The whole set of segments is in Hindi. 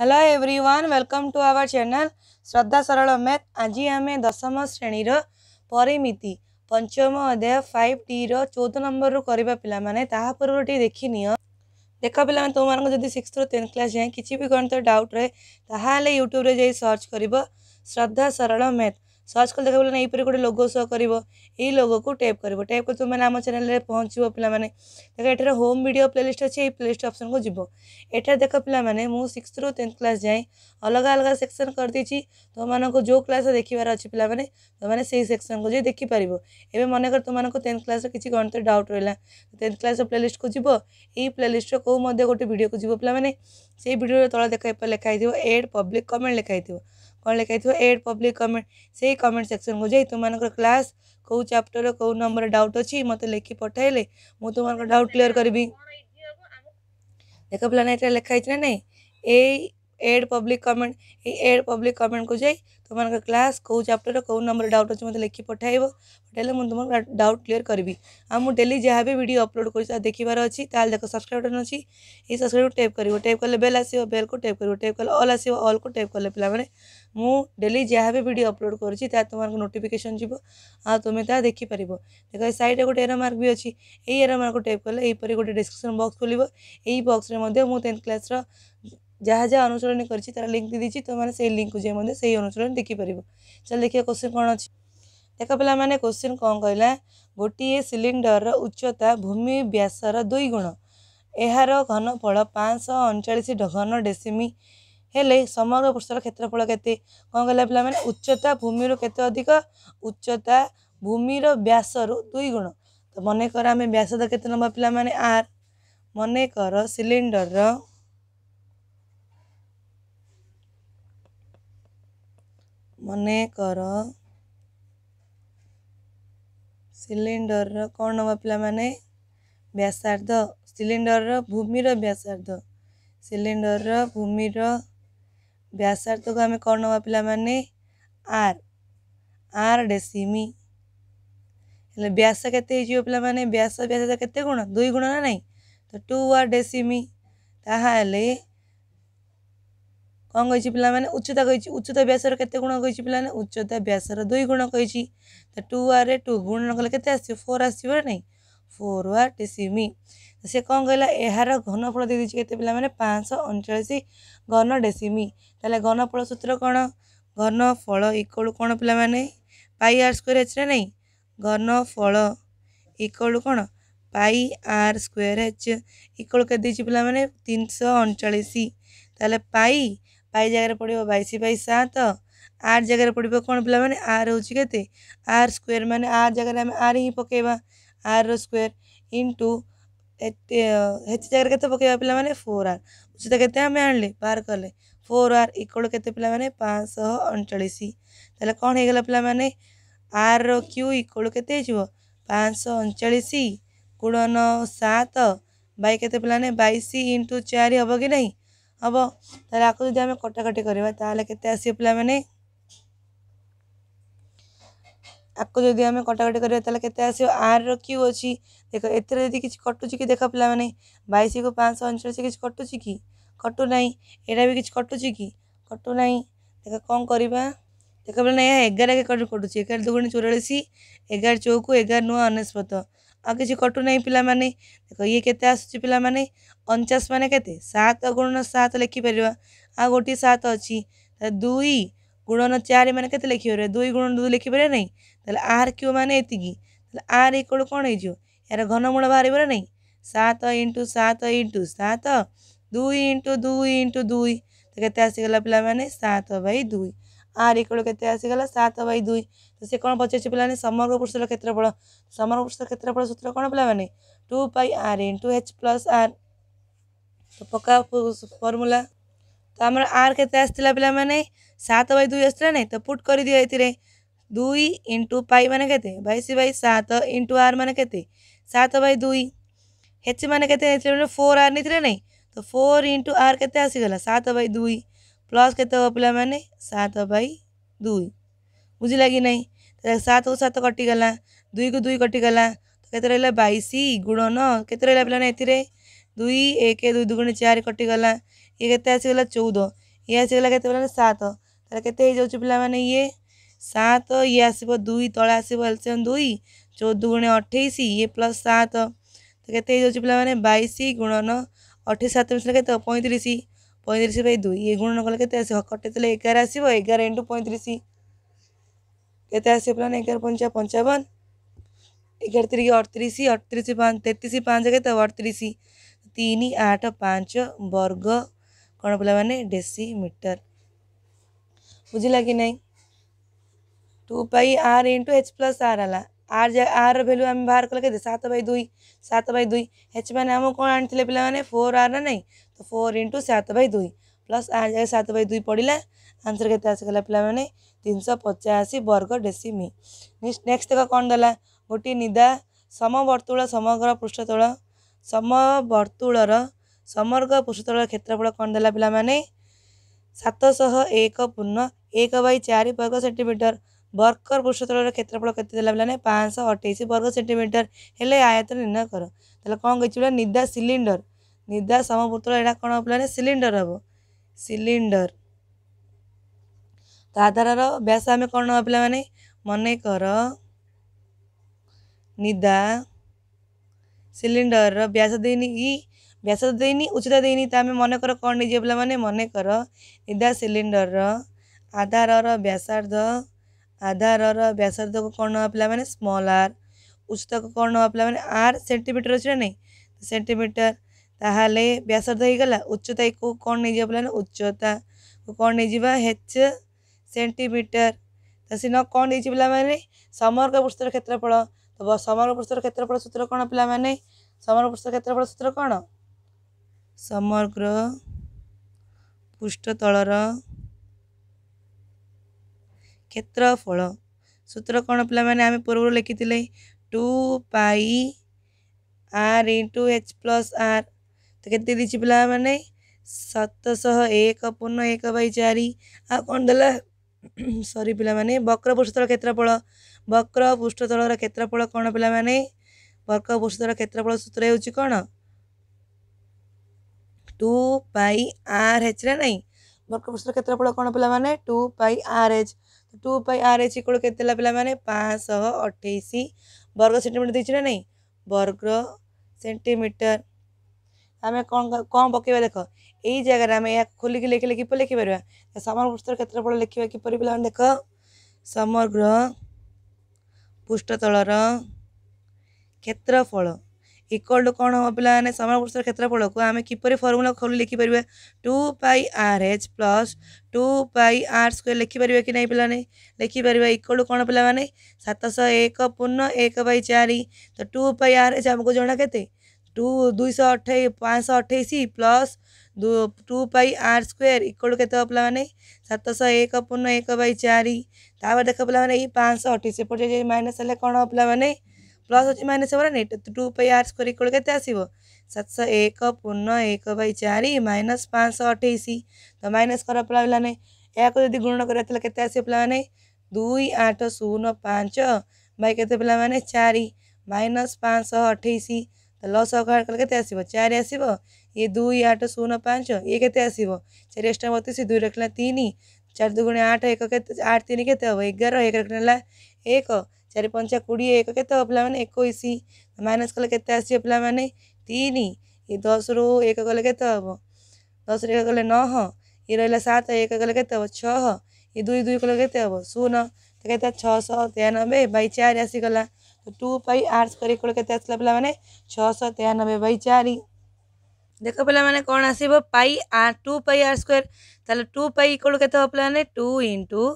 hello everyone welcome to our channel Shraddha Saral math आज आम दशम श्रेणी परिमिति पंचम अध्याय फाइव टी रौद नंबर रू कर पिला पूर्व टी देखनी देख पे तुम तुमको जब सिक्स रू टेन्थ क्लास जाए कि भी गणित डाउट रहे यूट्यूब सर्च कर श्रद्धा सरल मैथ सर्च कर देखा बोलने यहीपर गोटे लोगो सह कर यही लोगो को टैप कर टैप कर तुम्हें आम चेल पहुँच पे देख एटार होम भिड प्लेलीस्ट अच्छे ये प्लेलीस्ट अप्सन को जीव एटार देख पे मुझ सिक्स रू टेन्थ क्लास जाए अलग अलग सेक्शन कर दे तुमको जो क्लास देखार अच्छे पे तुमने से ही सेक्शन को देखिपार एवं मनकर तुमको टेन्थ क्लास किसी गणित डाउट रहा टेन्थ क्लास प्लेलीस्ट को जी प्लेलीस्ट कौ गोटे भिडियो को जीव पे से भिडियो तला देखा लिखाई थी एड पब्लिक कमेंट लिखाई थोड़ा कौन लिखाई थोड़ा एड पब्लिक कमेंट से ही कमेंट सेक्शन को जाए तुम्हारा क्लास कौ चैप्टर कौ नंबर डाउट अच्छी मत लिखी पठाइले मुझ तुम्हारा डाउट क्लीयर करी देख पाला लिखाई ना नहीं add public comment add public comment को जाए तुम तो क्लास कौ चप्टर कौ नंबर डाउट अच्छे मतलब लिखी पठाइब पठाइले मुझे तुम डाउट क्लीयर करी आ मुझे डेली जहाँ भी भिडियो अपलोड कर देखार अच्छी देख सब्सक्राइब बटन अच्छी ये सब्सक्राइब टेप कर टेप कले बेल आसो बेल को टेप कर टेप कले अल आसो अल्क टेप कले पे डेली जहाँ भी भिडियो अपलोड करमें नोटिकेसन जी आमें ता देखिपार देख ये गोटे एर मार्क भी अच्छी एर मार्क टेप कले गोटे डिस्क्रिपन बक्स खोल यही बक्स में टेन्थ क्लास र जहाँ जहाँ अनुशील गरिन्छ तार लिङ्क तिङ्कलन देखिपियो चाहिँ देखिएको क्वेसन कन् पहिला क्वेश्चन कन् कहला गोटे सिलिडर र उच्चता भूमि व्यासर दुई गुण यहाँ घनफल पाँचश अनचास ढ घन डेसिमिले समग्र पृष्ठ क्षेत्रफल कहला कहिला पि उच्चता भूमिरु केते अधिक उच्चता भूमिर व्यास रु दुई गुण त कर आमे ब्यास त केत नम्बर पि आ मनकर सिलिडर र मन कर सिलिंडर रण नवा पा मैंने व्यासार्ध सिलिंडर रूमि व्यासार्ध सिलिंडर रूमि व्यासार्ध को आम कौन नवा पा मैंने आर आर डेसीमी व्यास के पा मैंने व्यास व्यास के गुण दुई गुण ना ना तो टू आर डेसीमी ताल କ'ଣ କହିଛି ପିଲାମାନେ ଉଚ୍ଚତା କହିଛି ଉଚ୍ଚତା ବ୍ୟାସର କେତେ ଗୁଣ କହିଛି ପିଲାମାନେ ଉଚ୍ଚତା ବ୍ୟାସର ଦୁଇ ଗୁଣ କହିଛି ତ ଟୁ ଆରେ ଟୁ ଗୁଣ କଲେ କେତେ ଆସିବ ଫୋର୍ ଆସିବ ନା ନାହିଁ ଫୋର୍ ୱାଟ୍ ସିମି ସେ କ'ଣ କହିଲା ଏହାର ଘନଫଳ ଦେଇଦେଇଛି କେତେ ପିଲାମାନେ ପାଞ୍ଚଶହ ଅଣଚାଳିଶ ଘନ ଡେସିମି ତାହେଲେ ଘନଫଳ ସୂତ୍ର କ'ଣ ଘନଫଳ ଇକ୍ୱାଲ୍ କ'ଣ ପିଲାମାନେ ପାଇ ଆର୍ ସ୍କୋୟାର୍ ଏଚ୍ ନା ନାହିଁ ଘନଫଳ ଇକ୍ୱାଲ୍ କ'ଣ ପାଇ ଆର୍ ସ୍କୋୟାର୍ ଏଚ୍ ଇକ୍ୱାଲ୍ କେତେ ଦେଇଛି ପିଲାମାନେ ତିନିଶହ ଅଣଚାଳିଶ ତାହେଲେ ପାଇ पाई जगह पड़ो बैश बैश सात आर जगह पड़ो कौन मैंने आर हूँ कैसे आर स्क् मैंने आर जगह आम आर ही पकेबा आर रक्वे इंटु एच जगह के पक पे फोर आर उच्चता के आने बार कले फोर आर इक्वल के पाने पाँच अड़चाश तेल कौन हो गला मैंने आर र्यू इक्वल के पाँच अड़चाश गुणन सात बै के पाने बैश इंटु चार हे कि नहीं হব তাহলে আকু যদি আমি কটাকটি করা তাহলে কেতে আসবে পিলামানে আকু যদি আমি কটাকটি করা তাহলে কেতে আসবে আর র কিউ অছি দেখ এতে যদি কিছু কটুছি কি দেখ পিলামানে বাইশ কু পাঁচশহ অনচাশ কিছু কটুছি কি কটু না এটা বি কিছু কটুছি কি কটু না দেখ কম করা দেখ পিলামানে এগার আগে কটুছি এগার দুগুণে চৌরাশি এগার চৌকু এগার নয় অনেশত ଆଉ କିଛି କଟୁନାହିଁ ପିଲାମାନେ ଦେଖ ଇଏ କେତେ ଆସୁଛି ପିଲାମାନେ ଅଣଚାଶ ମାନେ କେତେ ସାତ ଗୁଣନ ସାତ ଲେଖିପାରିବା ଆଉ ଗୋଟିଏ ସାତ ଅଛି ଦୁଇ ଗୁଣନ ଚାରି ମାନେ କେତେ ଲେଖିପାରିବା ଦୁଇ ଗୁଣନ ଦୁଇ ଲେଖିପାରିବା ନାହିଁ ତାହେଲେ ଆର୍ କ୍ୟୁ ମାନେ ଏତିକି ତାହେଲେ ଆର୍ ଇକ୍ୱାଲ୍ କ'ଣ ହେଇଯିବ ଏହାର ଘନମୂଳ ବାହାରିବ ନା ନାହିଁ ସାତ ଇଣ୍ଟୁ ସାତ ଇଣ୍ଟୁ ସାତ ଦୁଇ ଇଣ୍ଟୁ ଦୁଇ ଇଣ୍ଟୁ ଦୁଇ ତ କେତେ ଆସିଗଲା ପିଲାମାନେ ସାତ ବାଇ ଦୁଇ आर इक्वल के आसगल सात बै दुई तो सी कौन पचारे पे समग्र पुरुष क्षेत्रफल समग्र पुरुष क्षेत्रफल सूत्र कौन पे मैंने two pi r into h plus r तो पक्का फर्मूला तो आम आर के आसाला पे मैंने सात बै दुई आसाला ना तो पुट कर दिए ये दुई इंटु पाई मैंने के बैश बै सात इंटू आर मैंने केत बै दुई एच मैंने के फोर आर नहीं तो फोर इंटु आर के आसगला सात बै दुई प्लस के पा मैंने सात बै दुई बुझल ना नहीं तो सात को सात तो कटिगला दुई को दुई कटिगला तो कैसे रहा बैश गुणन केत रहा दुई एक दुई दुगुण चार कटिगला ये के आसगला चौदह ये आसगला के सात तेत हो पाने ये सात ये आस तला आस दुई चौदह गुण अठाई ये प्लस सात तो कत पाने बैश गुणन अठाई सात तो मिसाला पैंतीस पैंतीस बै दुई ये गुण नक कटे एगार आसव एगार इंटू पैंतीस के आसान एगार पंचा पंचावन एगार तारीख अड़तीस अड़तीस तेतीस पाँच के अड़तीस तीन आठ पाँच वर्ग कौन पे मैंने डेसी मीटर बुझला कि नहीं two pi r into h plus r है ଆର୍ ଆର୍ ଭ୍ୟାଲୁ ଆମେ ବାହାର କଲେ କେତେ ସାତ ବାଇ ଦୁଇ ସାତ ବାଇ ଦୁଇ ଏଚ୍ ମାନେ ଆମକୁ କ'ଣ ଆଣିଥିଲେ ପିଲାମାନେ ଫୋର୍ ଆର୍ ନା ନାହିଁ ତ ଫୋର୍ ଇଣ୍ଟୁ ସାତ ବାଇ ଦୁଇ ପ୍ଲସ୍ ଆର୍ ଜାଗାରେ ସାତ ବାଇ ଦୁଇ ପଡ଼ିଲା ଆନ୍ସର୍ କେତେ ଆସିଗଲା ପିଲାମାନେ ତିନିଶହ ପଚାଅଶୀ ବର୍ଗ ଡେସିମି ନେକ୍ସଟ ଦେଖ କ'ଣ ଦେଲା ଗୋଟିଏ ନିଦା ସମବର୍ତ୍ତୁଳ ସମଗ୍ର ପୃଷ୍ଠତଳ ସମବର୍ତ୍ତୁଳର ସମଗ୍ର ପୃଷ୍ଠତଳର କ୍ଷେତ୍ରଫଳ କ'ଣ ଦେଲା ପିଲାମାନେ ସାତଶହ ଏକ ପୂର୍ଣ୍ଣ ଏକ ବାଇ ଚାରି ବର୍ଗ ସେଣ୍ଟିମିଟର ବର୍ଗର ପୃଷ୍ଠତଳର କ୍ଷେତ୍ରଫଳ କେତେ ଦେଲା ବୋଲେ ପାଞ୍ଚ ଶହ ଅଠେଇଶ ବର୍ଗ ସେଣ୍ଟିମିଟର ହେଲେ ଆୟତନ ନିର୍ଣ୍ଣୟ କର ତାହେଲେ କ'ଣ କହିଛି ବୋଲେ ନିଦା ସିଲିଣ୍ଡର ନିଦା ସମବୃତ୍ତଳ ଏଇଟା କ'ଣ ହେବ ବୋଲେ ସିଲିଣ୍ଡର ହେବ ସିଲିଣ୍ଡର ତା ଆଧାରର ବ୍ୟାସ ଆମେ କ'ଣ ନେବା ପିଲାମାନେ ମନେକର ନିଦା ସିଲିଣ୍ଡରର ବ୍ୟାସ ଦେଇନି ଇ ବ୍ୟାସ ଦେଇନି ଉଚ୍ଚତା ଦେଇନି ତା ଆମେ ମନେକର କ'ଣ ନେଇଯିବା ପିଲାମାନେ ମନେକର ନିଦା ସିଲିଣ୍ଡରର ଆଧାରର ବ୍ୟାସାର୍ଦ୍ଧ आधारର ব্যাসার্ধ কোণ আপলা মানে স্মল আর উচ্চতা কোণ আপলা মানে আর সেন্টিমিটার হছনে সেন্টিমিটার তাহলে ব্যাসার্ধ হিগলা উচ্চতা কোণ নেজিবলেন উচ্চতা কোণ নেজিবা এইচ সেন্টিমিটার তসিন কোণ নেজিবল মানে সমার ক্ষেত্রফল তো সমার ক্ষেত্রফল সূত্র কোণ আপলা মানে সমার ক্ষেত্রফল সূত্র কোণ সমার গ্রহ পৃষ্ঠতળৰ କ୍ଷେତ୍ରଫଳ ସୂତ୍ର କ'ଣ ପିଲାମାନେ ଆମେ ପୂର୍ବରୁ ଲେଖିଥିଲେ two pi r into h plus r ତ କେତେ ଦେଇଛି ପିଲାମାନେ ସାତଶହ ଏକ ପୂର୍ଣ୍ଣ ଏକ ବାଇ ଚାରି ଆଉ କ'ଣ ଦେଲା ସରି ପିଲାମାନେ ବକ୍ର ପୃଷ୍ଠତଳ କ୍ଷେତ୍ରଫଳ ବକ୍ର ପୃଷ୍ଠତଳର କ୍ଷେତ୍ରଫଳ କ'ଣ ପିଲାମାନେ ବକ୍ର ପୃଷ୍ଠତଳ କ୍ଷେତ୍ରଫଳ ସୂତ୍ର ହେଉଛି କ'ଣ ଟୁ ପାଇ ଆର୍ ଏଚ୍ ନା ନାହିଁ ବକ୍ର ପୃଷ୍ଠତଳ କ୍ଷେତ୍ରଫଳ କ'ଣ ପିଲାମାନେ two pi r h two pi r h equal কেতে ହେଲା ପିଲାମାନେ ପାଞ୍ଚଶହ ଅଠେଇଶ ବର୍ଗ ସେଣ୍ଟିମିଟର ଦେଇଛି ନା ନାହିଁ ବର୍ଗ ସେଣ୍ଟିମିଟର ଆମେ କ'ଣ କ'ଣ ପକାଇବା ଦେଖ ଏଇ ଜାଗାରେ ଆମେ ଏହା ଖୋଲିକି ଲେଖିଲେ କିପରି ଲେଖିପାରିବା ସମଗ୍ର ପୃଷ୍ଠର କ୍ଷେତ୍ରଫଳ ଲେଖିବା କିପରି ପିଲାମାନେ ଦେଖ ସମଗ୍ର ପୃଷ୍ଠତଳର କ୍ଷେତ୍ରଫଳ इक्वाल टू कौन हम पे समय पुरुष क्षेत्रफल को आम किपर फर्मूला खोल लिखिपर two pi r h plus two pi r square लिखिपर कि नहीं पाने लिखिपर इक्वाल टू कौन पाला मैंने सतश एक पूर्ण एक बै चार तो टू पाई आर एच आमको जोड़ा के टू दुईश अठे पाँच अठाईस plus two pi r square equal के पाला मैंने सतश एक पूर्ण एक बै चार देख पे पाँच अठाईस माइनस हेल्ला कौन पे मैंने प्लस हूँ माइनस हम नहीं two pi r square equal के आसो सात सौ एक पूर्ण एक बै चार माइनस पाँच सौ अठाईस तो माइनस कर पा मैंने यहाँ को गुण कर दुई आठ शून पाँच बै के पे मैंने चार माइनस पाँच सौ अठाईस तो लस कले आस चार आस दुई आठ शून्य पाँच ये केस चार एक्सट्रा बतीस दुई रखा तीन चार दुगुण आठ एक आठ तीन के एगार एक रखा एक चार पंचा कोड़े एक के पिला एक माइनस कले के आस पाने तीन ये दस रु एक कले के दस रु एक कले नह ये रहा सात एक कले के छह ये दुई दुई कले के शून तो कहते हैं छःश तेयानबे बै चार आसगला तो टू पाई आर्ट्स कर पाला मैंने छःश तेयानबे बै चार देख पे मैंने कौन आस टू पाई आर स्क्वयर तेल टू पाई कल के पाला मैंने टू इंटू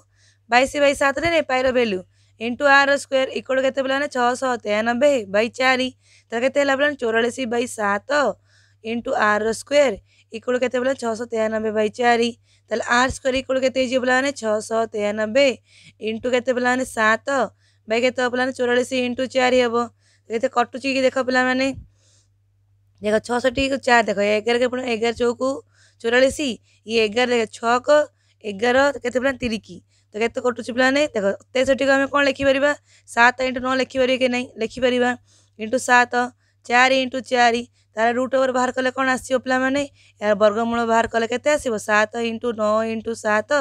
बैश बै सतरे पाइर value into r square equal के छःश तेनबे बै चार तेत चौरास बै सात इंटु आर स्क्वेर इक्वल के छःश तेनबे बै चार आर स्क्वेर इकोड के बोलाने छःश तेयानबे इंटू के पे सात बै के पे चौरास इंटु चार हम कैसे कटुची देख पे देख छि चार देख एगार एगार चौक चौरास ये एगार देख छक एगार के पे तीरिकी ତ କେତେ କଟୁଛି ପିଲାମାନେ ଦେଖ ତେଷଠିକୁ ଆମେ କ'ଣ ଲେଖିପାରିବା ସାତ ଇଣ୍ଟୁ ନଅ ଲେଖିପାରିବା କି ନାହିଁ ଲେଖିପାରିବା ଇଣ୍ଟୁ ସାତ ଚାରି ଇଣ୍ଟୁ ଚାରି ତାର ରୁଟ୍ ଓଭର୍ ବାହାର କଲେ କ'ଣ ଆସିବ ପିଲାମାନେ ଏହାର ବର୍ଗମୂଳ ବାହାର କଲେ କେତେ ଆସିବ ସାତ ଇଣ୍ଟୁ ନଅ ଇଣ୍ଟୁ ସାତ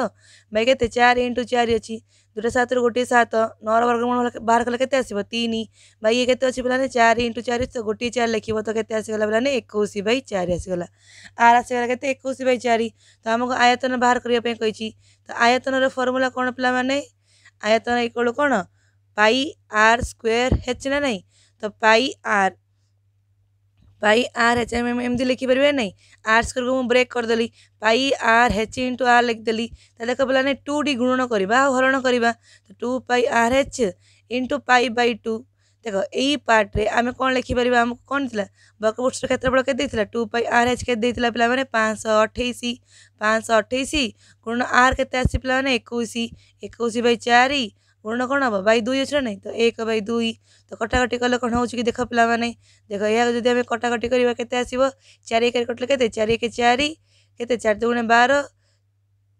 ଭାଇ କେତେ ଚାରି ଇଣ୍ଟୁ ଚାରି ଅଛି দুটা সাতের গোটিয়ে সাত নর বর্গমূল বাহার কলে কেতে আসব তিন বাই ইয়ে কেতে অছি পিলানে চারি ইন্টু চারি গোটিয়ে চারি লিখব তো কেতে আসিগলা পিলানে একুশ বাই চারি আসিগলা আর আসিগলা কেতে একুশ বাই চারি তো আমাকে আয়তন বাহার করা কইছি তো আয়তনর ফর্মুলা কোণ পিলা মানে আয়তন ইকোল কোণ পাই আর স্কোয়ার হেচ না নাই তো pi r pi r h एम एम एमती लिखिपर ना आर स्कोर को मुझे ब्रेक करदेली pi r h into r लिखिदेली देख पे टू टी गुणन करवा हरण करवा तो two pi r h into pi by two দেখ এই পার্টরে আমি কোণ লেখিপারা আমি কোণ লা বকবুটসর ক্ষেত্রফল কেতে টু পাই আর এচ কেতে পিলামানে পাঁচশহ অঠেইশ পাঁচশহ অঠেইশ গুণ আর কেতে আসছে পিলামানে একুশ একুশ বাই চারি पूर्ण कौन हम बै दुई अच्छे ना तो एक बै दुई तो कटाकटी कले कौन हो देख पिला मैंने देख यह जब आम कटाकटी करवा के चार एक कटले के चार एक चार के चार दुगुणे बार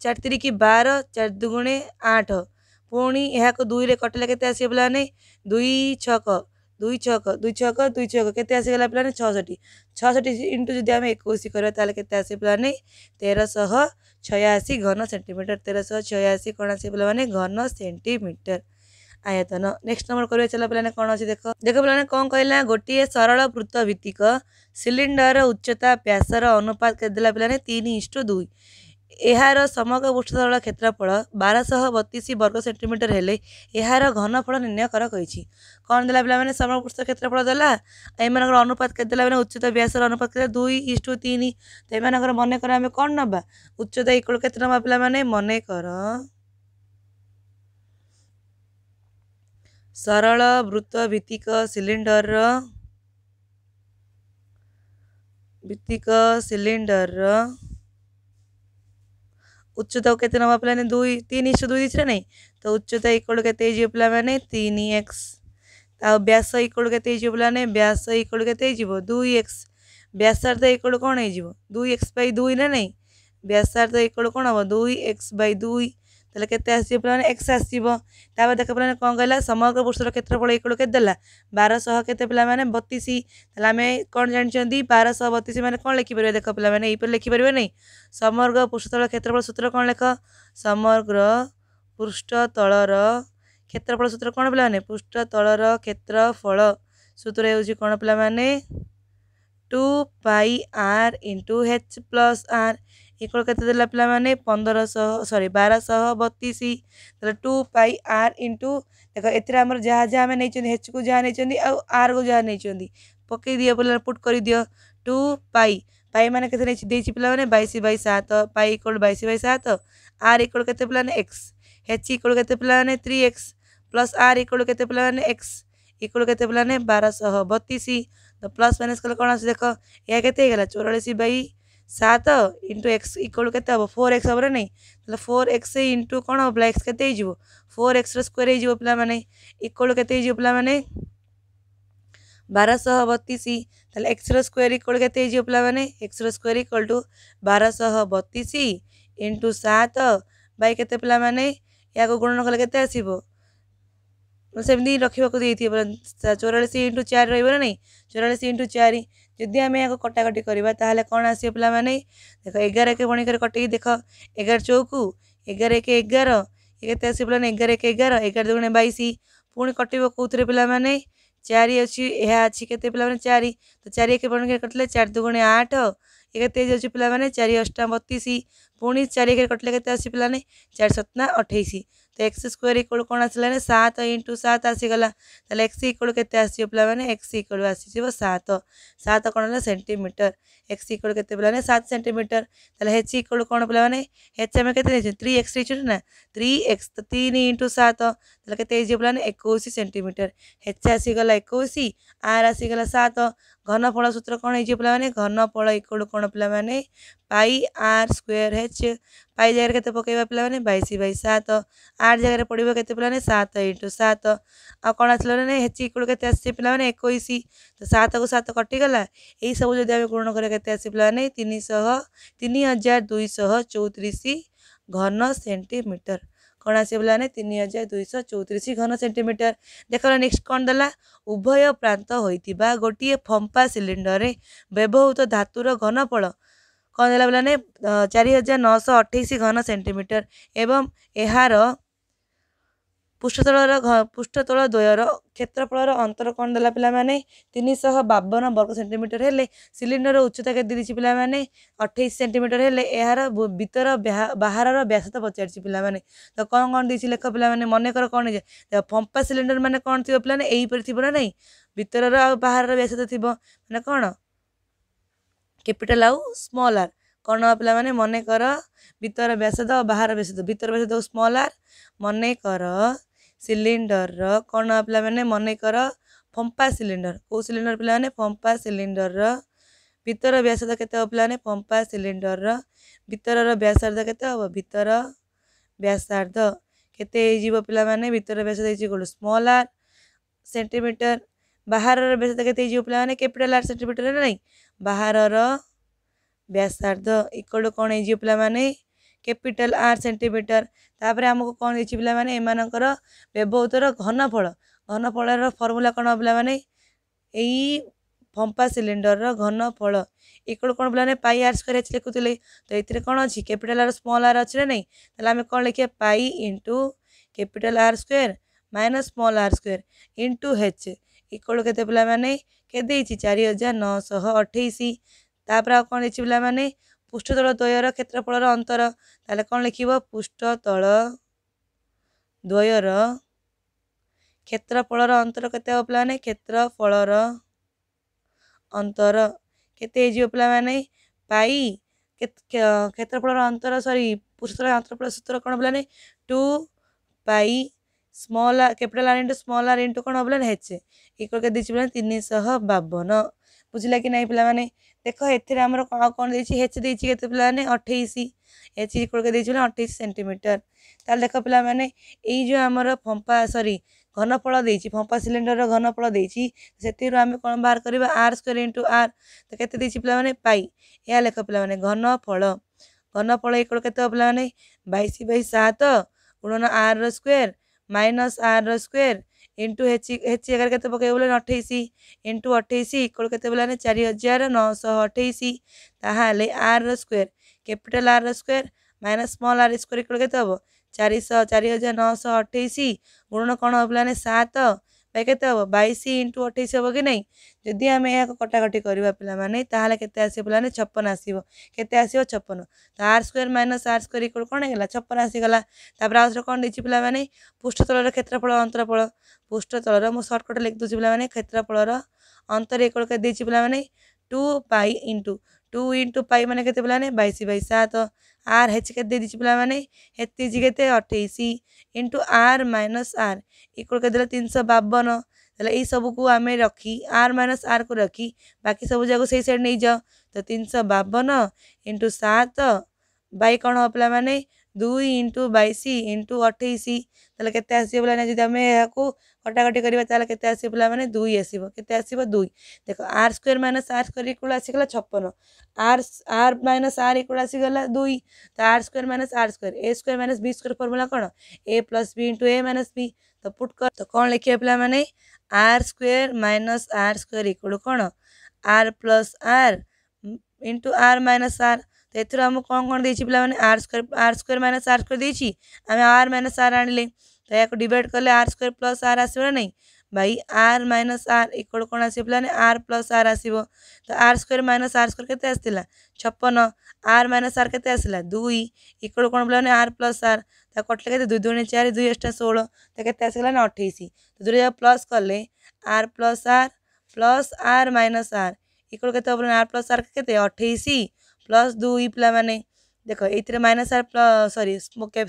चार तीक बार चार दुगुण आठ पुणी यह दुई रे कटले के आस पाला नहीं दुई छक दुई छक दुई छक दुई छक के आसगला पे छठी छठी इंटू जब आम एक करवा के आसपाने तेरह छयाशी घन सेमिटर तेरह छयाशी कौन आसपा मैंने घन सेमिटर आयतन नेक्स्ट नंबर कर चला पे कौन अच्छे देख देख पे कौन कहला गोटे सरल वृत्त भित्तिक सिलिंडर उच्चता प्यासर अनुपात के पे तीन इंस टू दुई ଏହାର ସମଗ୍ର ପୃଷ୍ଠତଳ କ୍ଷେତ୍ରଫଳ ବାରଶହ ବତିଶ ବର୍ଗ ସେଣ୍ଟିମିଟର ହେଲେ ଏହାର ଘନଫଳ ନିର୍ଣ୍ଣୟ କର କହିଛି କ'ଣ ଦେଲା ପିଲାମାନେ ସମଗ୍ର ପୃଷ୍ଠ କ୍ଷେତ୍ରଫଳ ଦେଲା ଏମାନଙ୍କର ଅନୁପାତ କେତେ ଦେଲା ମାନେ ଉଚ୍ଚତା ବ୍ୟାସର ଅନୁପାତ କେତେ ଦୁଇ ଇଷ୍ଟୁ ତିନି ତ ଏମାନଙ୍କର ମନେକର ଆମେ କ'ଣ ନେବା ଉଚ୍ଚତା ଏକୁଳ କେତେ ନେବା ପିଲାମାନେ ମନେ କର ସରଳ ବୃତ୍ତ ଭିତ୍ତିକ ସିଲିଣ୍ଡରର ଭିତ୍ତିକ ସିଲିଣ୍ଡରର उच्चता के ना पे दुई तीन इंस दुई दीचे ना तो उच्चता इक्वल के पिला मैंने तीन एक्स व्यास तो इक्वल के पाने व्यास इक्वल के दुई एक्स व्यासार्थ तो इक्वल कौन हो दुई एक्स बै दुई ना ना व्यासार्थ तो इक्वल कौन हम दुई एक्स बै दुई ତାହେଲେ କେତେ ଆସିବ ପିଲାମାନେ ଏକ୍ସ ଆସିବ ତାପରେ ଦେଖ ପିଲାମାନେ କ'ଣ କହିଲା ସମଗ୍ର ପୁରୁଷର କ୍ଷେତ୍ରଫଳ ଇକ୍ୱଲ୍ କେତେ ଦେଲା ବାରଶହ କେତେ ପିଲାମାନେ ବତିଶ ତାହେଲେ ଆମେ କ'ଣ ଜାଣିଛନ୍ତି ବାରଶହ ବତିଶ ମାନେ କ'ଣ ଲେଖିପାରିବା ଦେଖ ପିଲାମାନେ ଏଇପରି ଲେଖିପାରିବେ ନାହିଁ ସମଗ୍ର ପୃଷ୍ଠତଳ କ୍ଷେତ୍ରଫଳ ସୂତ୍ର କ'ଣ ଲେଖ ସମଗ୍ର ପୃଷ୍ଠତଳର କ୍ଷେତ୍ରଫଳ ସୂତ୍ର କ'ଣ ପିଲାମାନେ ପୃଷ୍ଠତଳର କ୍ଷେତ୍ରଫଳ ସୂତ୍ର ହେଉଛି କ'ଣ ପିଲାମାନେ two pi r into h plus r Kolkata ଦେଲା ପିଲାମାନେ ପନ୍ଦରଶହ ସରି ବାରଶହ ବତିଶ ତାହେଲେ ଟୁ ପାଇ ଆର୍ ଇଣ୍ଟୁ ଦେଖ ଏଥିରେ ଆମର ଯାହା ଯାହା ଆମେ ନେଇଛନ୍ତି ହେଚ୍କୁ ଯାହା ନେଇଛନ୍ତି ଆଉ ଆର୍କୁ ଯାହା ନେଇଛନ୍ତି ପକାଇ ଦିଅ ପିଲା ପୁଟ୍ କରିଦିଅ ଟୁ ପାଇ ପାଇ ମାନେ କେତେ ନେଇଛି ଦେଇଛି ପିଲାମାନେ ବାଇଶ ବାଇ ସାତ ପାଇ ଇକ୍ୱାଲ୍ ବାଇଶ ବାଇ ସାତ ଆର୍ ଇକ୍ୱାଲ୍ କେତେ ପିଲାମାନେ ଏକ୍ସ ହେଚ୍ ଇକ୍ୱାଲ୍ କେତେ ପିଲାମାନେ three x plus r equal କେତେ ପିଲାମାନେ ଏକ୍ସ ଇକ୍ୱାଲ୍ କେତେ ପିଲାମାନେ ବାରଶହ ବତିଶ ତ ପ୍ଲସ୍ ମାଇନସ୍ କଲେ କ'ଣ ଆସୁଛି ଦେଖ ଏହା କେତେ ହେଇଗଲା ଚଉରାଳିଶ ବାଇ সাত ইন্টু এক্স ইকুয়াল কেতে হব ফোর এক্স হব না নাই তাহলে ফোর এক্স ইন্টু কোণ হব এক্স কেতে হয়ে ফোর এক্সর স্কোয়ার হয়ে যাব পিলামানে ইকুয়াল কেতে হয়ে পিলামানে বারশহ বতিশ তাহলে এক্সর স্কোয়ার ইকুয়াল কেতে হয়ে যাব পিলামানে এক্সর স্কোয়ার ইকুয়াল টু বারশহ বতিশ ইন্টু সাত বাই কেতে পিলামানে ইয়াকে গুণন কলে কেতে আসব ସେମିତି ରଖିବାକୁ ଦେଇଥିବେ ଚଉରାଳିଶ ଇଣ୍ଟୁ ଚାରି ରହିବ ନା ନାହିଁ ଚଉରାଳିଶ ଇଣ୍ଟୁ ଚାରି जदि आम यहाँ कटाकटी करवा कौन आस पाने देख एगार एक बणी कर कटे देख एगार चौकु एगार एक एगार एक आस पाने एगार एक एगार एगार दुगुण बैश पुणी कटो कौ पे पाने चार अच्छी यह अच्छी के चार तो चार एक बणी कर कटे चार दुगुण आठ एक एकज अच्छे पे चार अष्ट बतीस पुणी चार एक कटे के पाने चार सतना अठाई तो एक्स स्क्वयर इक्वल कौन आसला सात इंटु सात आसीगला तेल एक्स इक्वल के पाने एक्स इक्वल आसीज सात सात कौन है सेमिटर एक्स इक्वल के पाने सात सेमिटर तेल हेच इक्वल कौन पाने हेच आम के थ्री एक्स ना थ्री एक्स तो तीन इंटु सात तेल के पाने एक सेमिटर हेच आसीगला एक आर आसीगला सात ଘନଫଳ ସୂତ୍ର କ'ଣ ହେଇଯିବ ପିଲାମାନେ ଘନଫଳ ଇକ୍ୱାଲ୍ କ'ଣ ପିଲାମାନେ ପାଇ ଆର୍ ସ୍କୋୟାର୍ ଏଚ୍ ପାଇ ଜାଗାରେ କେତେ ପକାଇବା ପିଲାମାନେ ବାଇଶ ବାଇ ସାତ ଆର୍ ଜାଗାରେ ପଡ଼ିବ କେତେ ପିଲାମାନେ ସାତ ଇଣ୍ଟୁ ସାତ ଆଉ କ'ଣ ଆସିଲା ମାନେ ହେଚ୍ ଇକ୍ୱାଲ୍ କେତେ ଆସିଛି ପିଲାମାନେ ଏକୋଇଶ ତ ସାତକୁ ସାତ କଟିଗଲା ଏଇସବୁ ଯଦି ଆମେ ପୂରଣ କରିବା କେତେ ଆସିଛି ପିଲାମାନେ ତିନିଶହ ତିନି ହଜାର ଦୁଇଶହ ଚଉତିରିଶ ଘନ ସେଣ୍ଟିମିଟର କ'ଣ ଆସିବ ପିଲାମାନେ ତିନି ହଜାର ଦୁଇଶହ ଚଉତିରିଶ ଘନ ସେଣ୍ଟିମିଟର ଦେଖ ନେକ୍ସଟ କ'ଣ ଦେଲା ଉଭୟ ପ୍ରାନ୍ତ ହୋଇଥିବା ଗୋଟିଏ ଫମ୍ପା ସିଲିଣ୍ଡରରେ ବ୍ୟବହୃତ ଧାତୁର ଘନଫଳ କ'ଣ ଦେଲା ପିଲାମାନେ ଚାରି ହଜାର ନଅଶହ ଅଠେଇଶ ଘନ ସେଣ୍ଟିମିଟର ଏବଂ ଏହାର ପୃଷ୍ଠତଳର ପୃଷ୍ଠତଳ ଦ୍ୱୟର କ୍ଷେତ୍ରଫଳର ଅନ୍ତର କ'ଣ ଦେଲା ପିଲାମାନେ ତିନିଶହ ବାବନ ବର୍ଗ ସେଣ୍ଟିମିଟର ହେଲେ ସିଲିଣ୍ଡରର ଉଚ୍ଚତା କେତେ ଦେଇଛି ପିଲାମାନେ ଅଠେଇଶ ସେଣ୍ଟିମିଟର ହେଲେ ଏହାର ଭିତର ବାହାରର ବ୍ୟାସ ତ ପଚାରିଛି ପିଲାମାନେ ତ କ'ଣ କ'ଣ ଦେଇଛି ଲେଖ ପିଲାମାନେ ମନେକର କ'ଣ ହେଇଯାଏ ଫମ୍ପା ସିଲିଣ୍ଡର ମାନେ କ'ଣ ଥିବ ପିଲାମାନେ ଏହିପରି ଥିବ ନା ନାହିଁ ଭିତରର ଆଉ ବାହାରର ବ୍ୟାସ ତ ଥିବ ମାନେ କ'ଣ କ୍ୟାପିଟାଲ ଆଉ ସ୍ମଲ୍ ଆର୍ କ'ଣ ପିଲାମାନେ ମନେକର ଭିତର ବ୍ୟାସଦ ଆଉ ବାହାର ବ୍ୟାସଦ ଭିତର ବ୍ୟାସଦ ସ୍ମଲ୍ ଆର୍ ମନେକର ସିଲିଣ୍ଡରର କ'ଣ ପିଲାମାନେ ମନେକର ଫମ୍ପା ସିଲିଣ୍ଡର କେଉଁ ସିଲିଣ୍ଡର ପିଲାମାନେ ଫମ୍ପା ସିଲିଣ୍ଡରର ଭିତର ବ୍ୟାସାର୍ଦ୍ଧ କେତେ ହେବ ପିଲାମାନେ ଫମ୍ପା ସିଲିଣ୍ଡରର ଭିତରର ବ୍ୟାସାର୍ଦ୍ଧ କେତେ ହେବ ଭିତର ବ୍ୟାସାର୍ଦ୍ଧ କେତେ ହେଇଯିବ ପିଲାମାନେ ଭିତର ବ୍ୟାସାର୍ଦ୍ଧ ହେଇଯିବ ଗୋଟେ ସ୍ମଲ୍ ଆର୍ ସେଣ୍ଟିମିଟର ବାହାରର ବ୍ୟାସାର୍ଦ୍ଧ କେତେ ହେଇଯିବ ପିଲାମାନେ କ୍ୟାପିଟାଲ୍ ଆର୍ ସେଣ୍ଟିମିଟର ନାଇଁ ବାହାରର ବ୍ୟାସାର୍ଦ୍ଧ ଇକ୍ୱାଲ୍ ଟୁ କ'ଣ ହେଇଯିବ ପିଲାମାନେ କ୍ୟାପିଟାଲ ଆର୍ ସେଣ୍ଟିମିଟର ତାପରେ ଆମକୁ କ'ଣ ଦେଇଛି ପିଲାମାନେ ଏମାନଙ୍କର ବ୍ୟବହୃତର ଘନଫଳ ଘନଫଳର ଫର୍ମୁଲା କ'ଣ ପିଲାମାନେ ଏଇ ଫମ୍ପା ସିଲିଣ୍ଡରର ଘନଫଳ ଇକ୍ୱାଲ୍ କ'ଣ ପିଲାମାନେ ପାଇ ଆର୍ ସ୍କୋୟାର ଏଚ୍ ଲେଖୁଥିଲେ ତ ଏଥିରେ କ'ଣ ଅଛି କ୍ୟାପିଟାଲ ଆର୍ ସ୍ମଲ୍ ଆର୍ ଅଛି ନା ନାହିଁ ତାହେଲେ ଆମେ କ'ଣ ଲେଖିବା pi into capital R square minus small r square into h equal କେତେ ପିଲାମାନେ କେ ଦେଇଛି ଚାରି ହଜାର ନଅଶହ ଅଠେଇଶ ତାପରେ ଆଉ କ'ଣ ଦେଇଛି ପିଲାମାନେ ପୃଷ୍ଠତଳ ଦ୍ୱୟର କ୍ଷେତ୍ରଫଳର ଅନ୍ତର ତାହେଲେ କ'ଣ ଲେଖିବ ପୃଷ୍ଠତଳ ଦ୍ୱୟର କ୍ଷେତ୍ରଫଳର ଅନ୍ତର କେତେ ହେବ ପିଲାମାନେ କ୍ଷେତ୍ରଫଳର ଅନ୍ତର କେତେ ହେଇଯିବ ପିଲାମାନେ ପାଇ କ୍ଷେତ୍ରଫଳର ଅନ୍ତର ସରି ପୃଷ୍ଠତଳ ଅନ୍ତରଫଳ ସୂତ୍ର କ'ଣ ପିଲାମାନେ two pi small capital R into small r into କ'ଣ ହେବ ପିଲାମାନେ ହେଚ୍ ଇକ୍ୱାଲ୍ କେତେ ଦେଇଛି ପିଲାମାନେ ତିନିଶହ ବାବନ ବୁଝିଲା କି ନାହିଁ ପିଲାମାନେ ଦେଖ ଏଥିରେ ଆମର କ'ଣ କ'ଣ ଦେଇଛି ହେଚ୍ ଦେଇଛି କେତେ ପିଲାମାନେ ଅଠେଇଶ ଏଚ୍ କୋଡ଼ିଏ ଦେଇଛି ପିଲା ଅଠେଇଶ ସେଣ୍ଟିମିଟର ତାହେଲେ ଦେଖ ପିଲାମାନେ ଏଇ ଯେଉଁ ଆମର ଫମ୍ପା ସରି ଘନଫଳ ଦେଇଛି ଫମ୍ପା ସିଲିଣ୍ଡରର ଘନଫଳ ଦେଇଛି ସେଥିରୁ ଆମେ କ'ଣ ବାହାର କରିବା ଆର୍ ସ୍କୋୟାର ଇଣ୍ଟୁ ଆର୍ ତ କେତେ ଦେଇଛି ପିଲାମାନେ ପାଇ ଏହା ଲେଖ ପିଲାମାନେ ଘନଫଳ ଘନଫଳ ଏଇ କେତେ ହେବ ପିଲାମାନେ ବାଇଶ ବାଇ ସାତ ଗୁଣନ R square minus R square into h h ଏଗାର କେତେ ପକାଇବ ବୋଲେ ଅଠେଇଶ ଇଣ୍ଟୁ ଅଠେଇଶ ଇକ୍ୱାଲ୍ କେତେ ବୋଲେ ଚାରି ହଜାର ନଅଶହ ଅଠେଇଶ ତାହେଲେ R square capital R square minus small r square equal କେତେ ହେବ ଚାରିଶହ ଚାରି ହଜାର ନଅଶହ ଅଠେଇଶ ଗୁଣନ କ'ଣ ହେବ ବୋଲେ ସାତ ବା କେତେ ହେବ ବାଇଶ ଇଣ୍ଟୁ ଅଠେଇଶ ହେବ କି ନାହିଁ ଯଦି ଆମେ ଏହାକୁ କଟାକଟି କରିବା ପିଲାମାନେ ତାହେଲେ କେତେ ଆସିବ ପିଲାମାନେ ଛପନ ଆସିବ କେତେ ଆସିବ ଛପନ ତ R square minus R square equal କ'ଣ ହେଇଗଲା ଛପନ ଆସିଗଲା ତାପରେ ଆଉ ଥରେ କ'ଣ ଦେଇଛି ପିଲାମାନେ ପୃଷ୍ଠତଳର କ୍ଷେତ୍ରଫଳ ଅନ୍ତରଫଳ ପୃଷ୍ଠତଳର ମୁଁ ସର୍ଟକଟ୍ ଲେଖିଦେଉଛି ପିଲାମାନେ କ୍ଷେତ୍ରଫଳର ଅନ୍ତର ଇକ୍ୱାଲ୍ କରି ଦେଇଛି ପିଲାମାନେ ଟୁ ପାଇ ଇଣ୍ଟୁ ଟୁ ଇଣ୍ଟୁ ପାଇ ମାନେ କେତେ ପିଲାମାନେ ବାଇଶ ବାଇ ସାତ आर आर् हच केदि पिमेन्ट हेते अठैस इन्टु आर मनस आ आर इक्वल माइनस आर को रखी बाकी सब जगह से सैड नहीं जाओ नै तीन सौ बावन इंटु सात बय कौन हो पला दुई इंटु बैश इंटु अठाईस तेल के पाने जब आम यह कटाकटी करते आसपा मैंने दुई आसो आस दुई देख R square minus R square equal आसगला छपन R R minus R equal आसगला दुई तो R square minus R square a square minus b square formula कौन a plus b into a minus b तो पुट कर तो कौन लिखे पे मैंने R square minus R square equal कौन R plus R into R minus R तो एथर आम कौन कौन दे पे R स्क् are square minus R square आम आर माइनस आर आने तो यह डिड कले आर स्क् प्लस आर आसवना ना भाई आर माइनस आर इक्वल कौन आस पे आर प्लस आर आस तो R square minus R square के छपन आर माइनस आर के दुई इक्वल कौन पे आर प्लस आर तक तो कटले के दुई दुणी चार दुई एक्सट्रा षोह तो कैसे आस अठाईस तो दूर जगह प्लस कले R plus R plus R minus R equal के आर प्लस आर के अठाईस প্লস দুই পিলামানে দেখ এইথিরে minus R sorry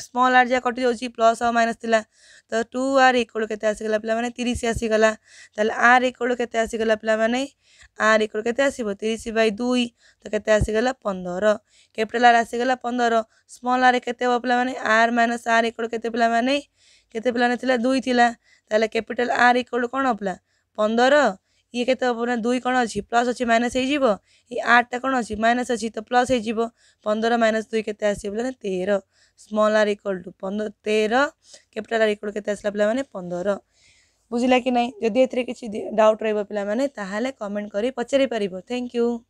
small r যা কটি যাচ্ছি প্লস আর মাইনাস লা তো টু আর ইকোল কেতে আসিগলা পিলামানে তিরিশ আসিগলা তাহলে আর ইকোল কেতে আসিগলা পিলামানে আর ইকোল কেতে আসিব তিরিশ বাই দুই তো কেতে আসিগলা পনেরো ক্যাপিটাল আর আসিগলা পনেরো স্মল আর কেতে হব পিলামানে আর মাইনাস আর ইকোল কেতে পিলামানে কেতে পিলামানে লা দুই লা তাহলে ক্যাপিটাল আর ইকোল কোণ হবলা পনেরো ये के दुई कौन अच्छी प्लस अच्छी माइनस हो आठटा कौन अच्छी माइनस अच्छी तो प्लस हो पंदर माइनस दुई के आस तेर स्मल आर इक्वल टू पंदर तेर कैपिटाल आर इक्वल के आसला पे पंदर बुझला कि नहीं जदि ए डाउट रही पे कमेंट कर पचारिपार थैंक यू